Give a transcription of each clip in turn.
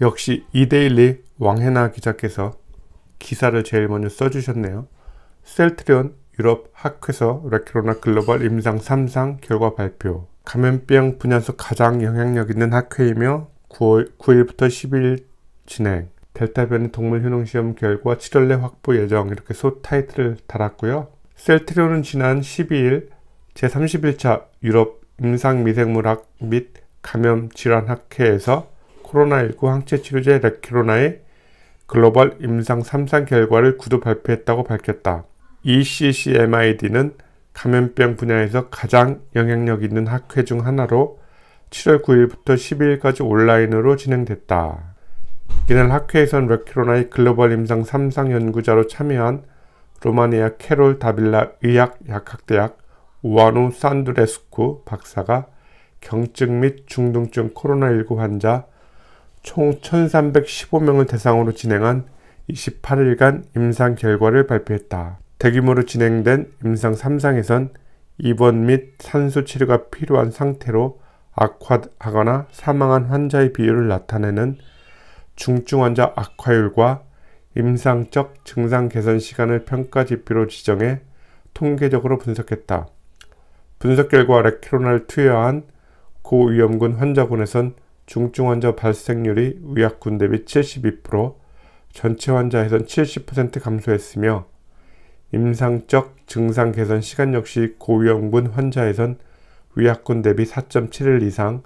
역시 이데일리 왕혜나 기자께서 기사를 제일 먼저 써주셨네요. 셀트리온 유럽 학회서 레키로나 글로벌 임상 3상 결과 발표 감염병 분야에서 가장 영향력 있는 학회이며 9월 9일부터 10일 진행 델타 변이 동물 효능 시험 결과 7월 내 확보 예정 이렇게 소 타이틀을 달았고요. 셀트리온은 지난 12일 제31차 유럽 임상미생물학 및 감염 질환 학회에서 코로나19 항체 치료제 레키로나의 글로벌 임상 3상 결과를 구두 발표했다고 밝혔다. ECCMID는 감염병 분야에서 가장 영향력 있는 학회 중 하나로 7월 9일부터 12일까지 온라인으로 진행됐다. 이날 학회에선 레키로나의 글로벌 임상 3상 연구자로 참여한 로마니아 캐롤 다빌라 의학 약학대학 우아누 산드레스쿠 박사가 경증 및 중등증 코로나19 환자 총 1,315명을 대상으로 진행한 28일간 임상 결과를 발표했다. 대규모로 진행된 임상 3상에선 입원 및 산소 치료가 필요한 상태로 악화하거나 사망한 환자의 비율을 나타내는 중증 환자 악화율과 임상적 증상 개선 시간을 평가 지표로 지정해 통계적으로 분석했다. 분석 결과 레키로날 투여한 고위험군 환자군에선 중증 환자 발생률이 의약군 대비 72%, 전체 환자에선 70% 감소했으며 임상적 증상 개선 시간 역시 고위험군 환자에선 의약군 대비 4.7일 이상,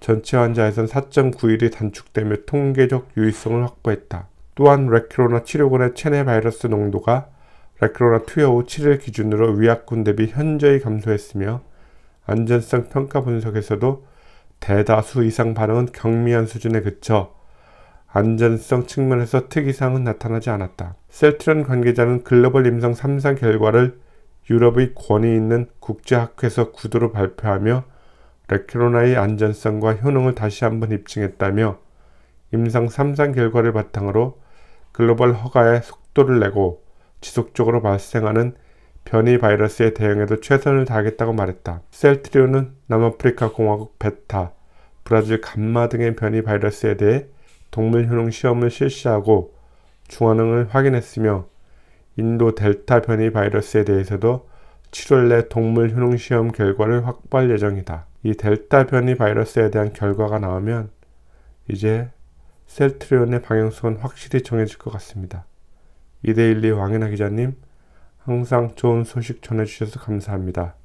전체 환자에선 4.9일이 단축되며 통계적 유의성을 확보했다. 또한 레크로나 치료군의 체내 바이러스 농도가 레크로나 투여 후 7일 기준으로 위약군 대비 현저히 감소했으며 안전성 평가 분석에서도 대다수 이상 반응은 경미한 수준에 그쳐 안전성 측면에서 특이사항은 나타나지 않았다. 셀트런 관계자는 글로벌 임상 3상 결과를 유럽의 권위 있는 국제학회에서 구두로 발표하며 레키로나의 안전성과 효능을 다시 한번 입증했다며 임상 3상 결과를 바탕으로 글로벌 허가에 속도를 내고 지속적으로 발생하는 변이 바이러스에 대응해도 최선을 다하겠다고 말했다. 셀트리온은 남아프리카 공화국 베타, 브라질 감마 등의 변이 바이러스에 대해 동물 효능 시험을 실시하고 중화능을 확인했으며 인도 델타 변이 바이러스에 대해서도 7월 내 동물 효능 시험 결과를 확보할 예정이다. 이 델타 변이 바이러스에 대한 결과가 나오면 이제 셀트리온의 방향성은 확실히 정해질 것 같습니다. 이데일리 왕윤아 기자님 항상 좋은 소식 전해주셔서 감사합니다.